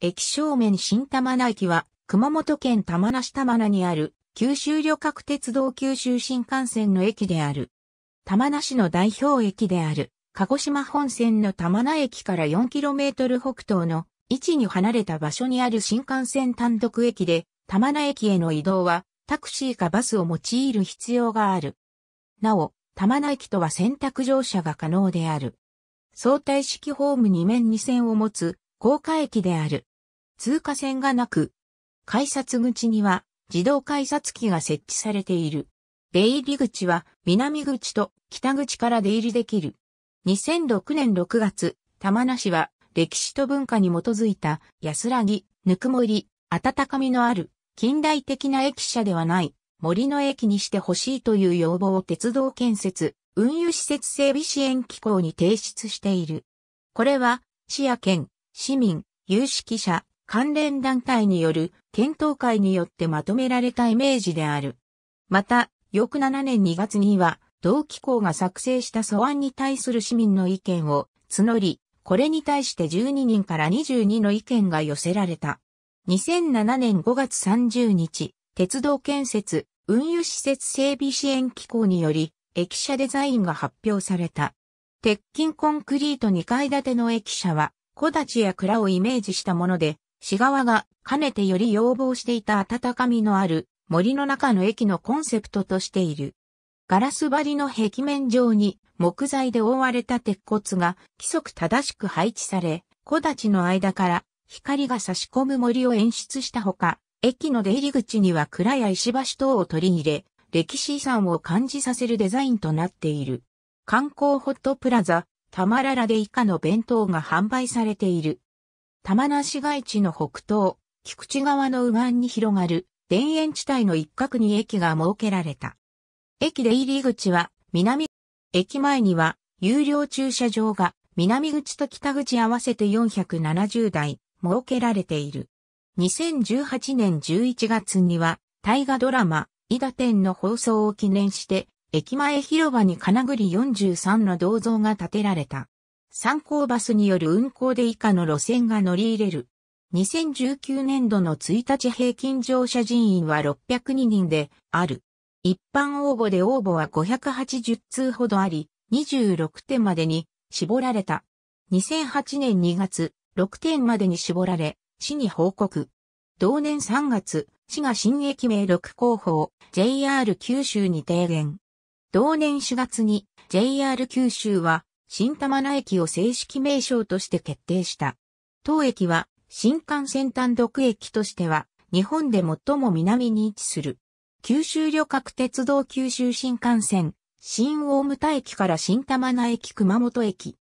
駅正面新玉名駅は、熊本県玉名市玉名にある、九州旅客鉄道九州新幹線の駅である。玉名市の代表駅である、鹿児島本線の玉名駅から 4km 北東の位置に離れた場所にある新幹線単独駅で、玉名駅への移動は、タクシーかバスを用いる必要がある。なお、玉名駅とは選択乗車が可能である。相対式ホーム2面2線を持つ、高架駅である。通過線がなく、改札口には自動改札機が設置されている。出入り口は南口と北口から出入りできる。2006年6月、玉名市は歴史と文化に基づいた安らぎ、ぬくもり、温かみのある近代的な駅舎ではない森の駅にしてほしいという要望を鉄道建設、運輸施設整備支援機構に提出している。これは市や県、市民、有識者、関連団体による検討会によってまとめられたイメージである。また、翌7年2月には、同機構が作成した素案に対する市民の意見を募り、これに対して12人から22の意見が寄せられた。2007年5月30日、鉄道建設、運輸施設整備支援機構により、駅舎デザインが発表された。鉄筋コンクリート2階建ての駅舎は、小立や蔵をイメージしたもので、市側がかねてより要望していた温かみのある森の中の駅のコンセプトとしている。ガラス張りの壁面上に木材で覆われた鉄骨が規則正しく配置され、木立の間から光が差し込む森を演出したほか、駅の出入り口には蔵や石橋等を取り入れ、歴史遺産を感じさせるデザインとなっている。観光ホットプラザ、タマララで以下の弁当が販売されている。玉名市街地の北東、菊池川の右岸に広がる田園地帯の一角に駅が設けられた。駅出入り口は南、駅前には有料駐車場が南口と北口合わせて470台設けられている。2018年11月には大河ドラマ、伊田店の放送を記念して、駅前広場に金栗43の銅像が建てられた。参考バスによる運行で以下の路線が乗り入れる。2019年度の1日平均乗車人員は602人である。一般応募で応募は580通ほどあり、26点までに絞られた。2008年2月、6点までに絞られ、市に報告。同年3月、市が新駅名6候補を JR 九州に提言。同年4月に JR 九州は新玉名駅を正式名称として決定した。当駅は新幹線単独駅としては日本で最も南に位置する。九州旅客鉄道九州新幹線、新大牟田駅から新玉名駅熊本駅、